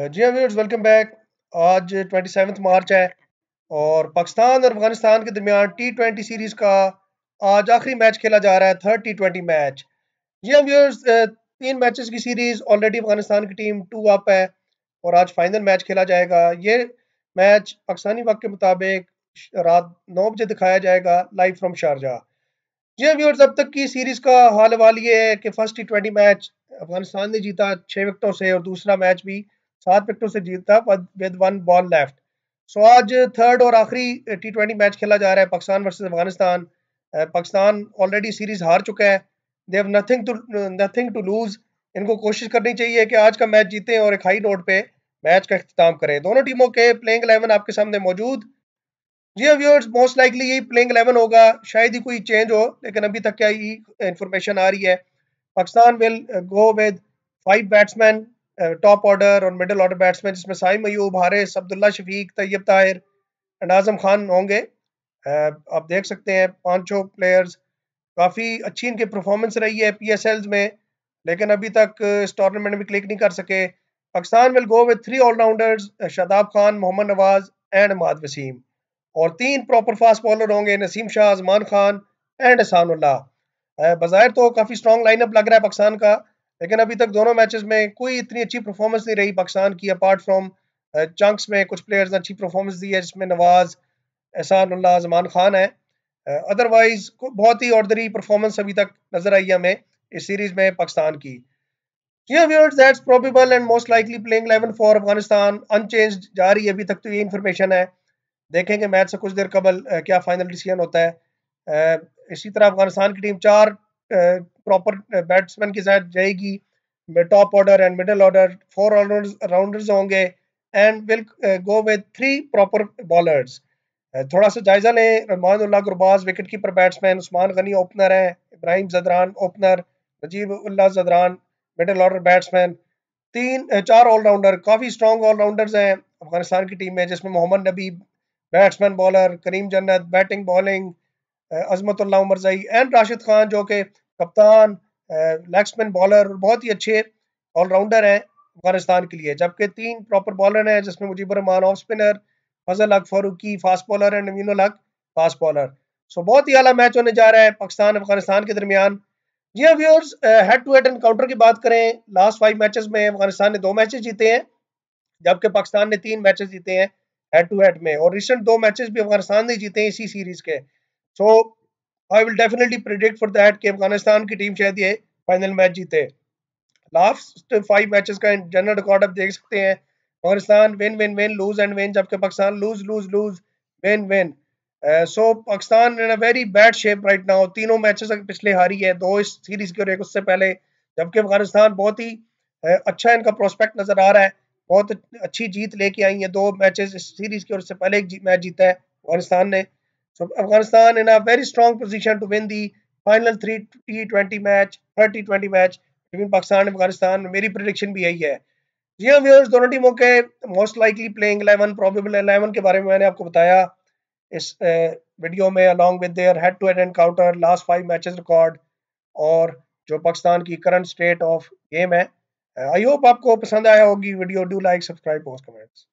Uh, जी हाँ viewers welcome back आज ट्वेंटी सेवन्थ मार्च है और पाकिस्तान और अफगानिस्तान के दरमियान टी ट्वेंटी सीरीज का आज आखिरी मैच खेला जा रहा है थर्ड टी ट्वेंटी मैच जी हाँ व्यूअर्स uh, तीन मैचेस की सीरीज ऑलरेडी अफगानिस्तान की टीम टू अप है और आज फाइनल मैच खेला जाएगा ये मैच पाकिस्तानी वक्त के मुताबिक रात नौ बजे दिखाया जाएगा लाइव फ्रॉम शारजा जी व्यूअर्स हाँ अब तक की सीरीज का हाल हवाल ये है कि first T twenty match Afghanistan ने जीता छः विकटों से और दूसरा मैच भी सात विकेटों से जीता with one ball left so आज थर्ड और आखिरी टी ट्वेंटी मैच खेला जा रहा है Pakistan versus Afghanistan Pakistan already series हार चुका है they have nothing to nothing to lose इनको कोशिश करनी चाहिए कि आज का मैच जीतें और एक हाई नोट पे मैच का अख्ताम करें दोनों टीमों के प्लेइंग एलेवन आपके सामने मौजूद जी व्यूअर्स मोस्ट लाइकली यही प्लेइंग एलेवन होगा शायद ही कोई चेंज हो लेकिन अभी तक क्या यही इंफॉर्मेशन आ रही है Pakistan will go with five batsman top order और मिडिल ऑर्डर बैट्समैन जिसमें साई अयूब हारिस अब्दुल्ला शफीक तैयब ताहिर एंड आजम खान होंगे आप देख सकते हैं पांचों प्लेयर्स काफ़ी अच्छी इनकी परफॉर्मेंस रही है पी में लेकिन अभी तक इस टूर्नामेंट में क्लिक नहीं कर सके Pakistan will go with three allrounders Shadab Khan Mohammad Nawaz and Imad Wasim और तीन प्रॉपर फास्ट बॉलर होंगे नसीम शाह अजमान खान एंड एहसान बाहर तो काफ़ी स्ट्रॉन्ग लाइनअप लग रहा है पाकिस्तान का लेकिन अभी तक दोनों मैचेस में कोई इतनी अच्छी परफॉर्मेंस नहीं रही पाकिस्तान की अपार्ट फ्रॉम चंक्स में कुछ प्लेयर्स ने अच्छी परफॉर्मेंस दी है जिसमें नवाज एहसान जमान खान है अदरवाइज uh, बहुत ही ऑर्डरी परफॉर्मेंस अभी तक नजर आई है हमें इस सीरीज में पाकिस्तान की अफगानिस्तान अनचेंज 11 जा रही है अभी तक तो ये इन्फॉर्मेशन है देखेंगे मैच से कुछ देर कबल uh, क्या फाइनल डिसीजन होता है uh, इसी तरह अफगानिस्तान की टीम चार प्रॉपर बैट्समैन uh, के साथ जाएगी top order and middle order four allrounders rounders होंगे and will go with three proper bowlers थोड़ा सा जायजा लें Rahmanullah Gurbaz wicket keeper batsman Usman Ghani opener है Ibrahim Zadran opener Najibullah Zadran middle order batsman तीन uh, चार ऑलराउंडर काफ़ी स्ट्रॉन्ग ऑलराउंडर्स हैं अफगानिस्तान की टीम में जिसमें मोहम्मद नबी batsman bowler Karim Janat batting bowling uh, Azmatullah Omarzai and Rashid Khan जो कि कप्तान लेग्समैन बॉलर बहुत ही अच्छे ऑलराउंडर हैं अफगानिस्तान के लिए जबकि तीन प्रॉपर बॉलर हैं जिसमें Mujeeb Rahman off spinner Fazalhaq Farooqi fast bowler है नवीन हक फास्ट बॉलर सो बहुत ही अला मैच होने जा रहा है पाकिस्तान अफगानिस्तान के दरमियान जी हाँ viewers head to head encounter की बात करें लास्ट फाइव मैचेस में अफगानिस्तान ने दो मैचेस जीते हैं जबकि पाकिस्तान ने तीन मैचेस जीते हैं हेड टू हेड में और रिसेंट दो मैचेस भी अफगानिस्तान ने जीते हैं इसी सीरीज के so so, I will definitely predict for that कि अफगानिस्तान की टीम शायद ये फाइनल मैच जीते लास्ट फाइव मैचेस का जनरल रिकॉर्ड आप देख सकते हैं Afghanistan win win win lose and win जबकि Pakistan lose lose lose win win so Pakistan in a very bad shape right now तीनों मैचेस पिछले हारी है दो इस सीरीज के और एक उससे पहले जबकि अफगानिस्तान बहुत ही uh, अच्छा इनका प्रोस्पेक्ट नजर आ रहा है बहुत अच्छी जीत लेके आई है दो मैचेस इस सीरीज के और इससे पहले एक मैच जीता है अफगानिस्तान ने So Afghanistan in a very strong position to win the final three T20 match, 30-20 match between Pakistan and Afghanistan. मेरी prediction भी यही है जी हाँ व्यूअर्स दोनों टीमों के मोस्ट लाइकली प्लेइंग 11 प्रोबेबल 11 के बारे में मैंने आपको बताया इस वीडियो में along with their head to head encounter last five matches record और जो पाकिस्तान की करंट स्टेट ऑफ गेम है आई होप आपको पसंद आया होगी video do like subscribe post comments